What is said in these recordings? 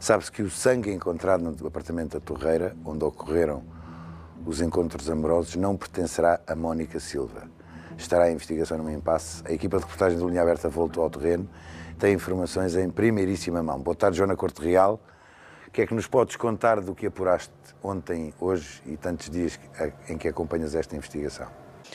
Sabe-se que o sangue encontrado no apartamento da Torreira, onde ocorreram os encontros amorosos, não pertencerá a Mónica Silva. Estará a investigação num impasse. A equipa de reportagem da Linha Aberta voltou ao terreno. Tem informações em primeiríssima mão. Boa tarde, Joana Corte Real. O que é que nos podes contar do que apuraste ontem, hoje e tantos dias em que acompanhas esta investigação?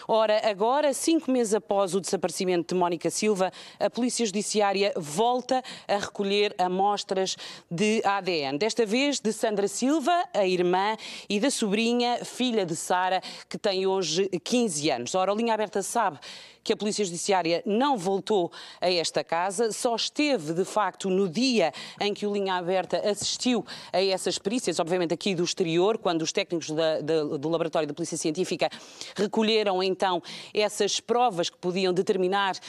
Ora, agora, cinco meses após o desaparecimento de Mónica Silva, a Polícia Judiciária volta a recolher amostras de ADN. Desta vez de Sandra Silva, a irmã, e da sobrinha, filha de Sara, que tem hoje 15 anos. Ora, a linha aberta sabe que a Polícia Judiciária não voltou a esta casa, só esteve de facto no dia em que o Linha Aberta assistiu a essas perícias, obviamente aqui do exterior, quando os técnicos da, da, do Laboratório da Polícia Científica recolheram então essas provas que podiam determinar uh,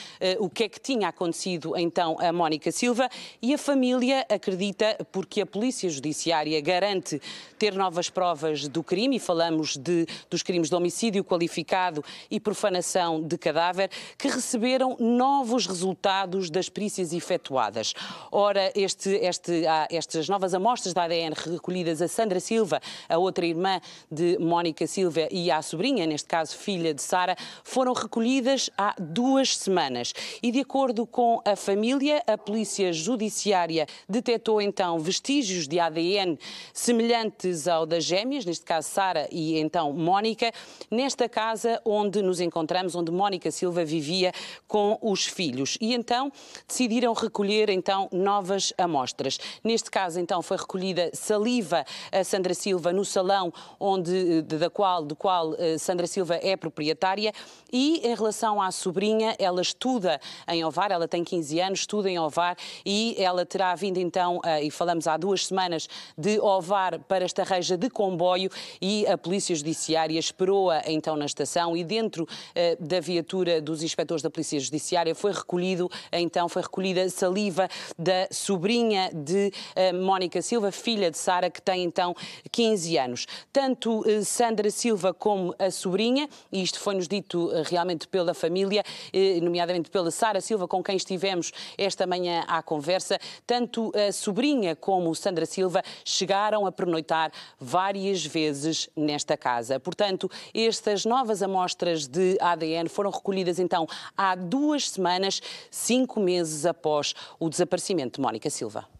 o que é que tinha acontecido então a Mónica Silva e a família acredita, porque a Polícia Judiciária garante ter novas provas do crime, e falamos de, dos crimes de homicídio qualificado e profanação de cadáver, que receberam novos resultados das perícias efetuadas. Ora, este, este, estas novas amostras de ADN recolhidas a Sandra Silva, a outra irmã de Mónica Silva e à sobrinha, neste caso filha de Sara foram recolhidas há duas semanas. E de acordo com a família, a Polícia Judiciária detectou então vestígios de ADN semelhantes ao das gêmeas, neste caso Sara e então Mónica, nesta casa onde nos encontramos, onde Mónica Silva vivia com os filhos. E então decidiram recolher então novas amostras. Neste caso então foi recolhida saliva a Sandra Silva no salão onde da qual do qual eh, Sandra Silva é proprietária e em relação à sobrinha, ela estuda em Ovar, ela tem 15 anos, estuda em Ovar e ela terá vindo então, e falamos há duas semanas, de Ovar para esta reja de comboio e a Polícia Judiciária esperou-a então na estação e dentro eh, da viatura dos inspectores da Polícia Judiciária foi recolhido, então foi recolhida saliva da sobrinha de eh, Mónica Silva, filha de Sara, que tem então 15 anos. Tanto eh, Sandra Silva como a sobrinha, e isto isto foi-nos dito eh, realmente pela família, eh, nomeadamente pela Sara Silva, com quem estivemos esta manhã à conversa. Tanto a sobrinha como Sandra Silva chegaram a pernoitar várias vezes nesta casa. Portanto, estas novas amostras de ADN foram recolhidas então há duas semanas, cinco meses após o desaparecimento de Mónica Silva.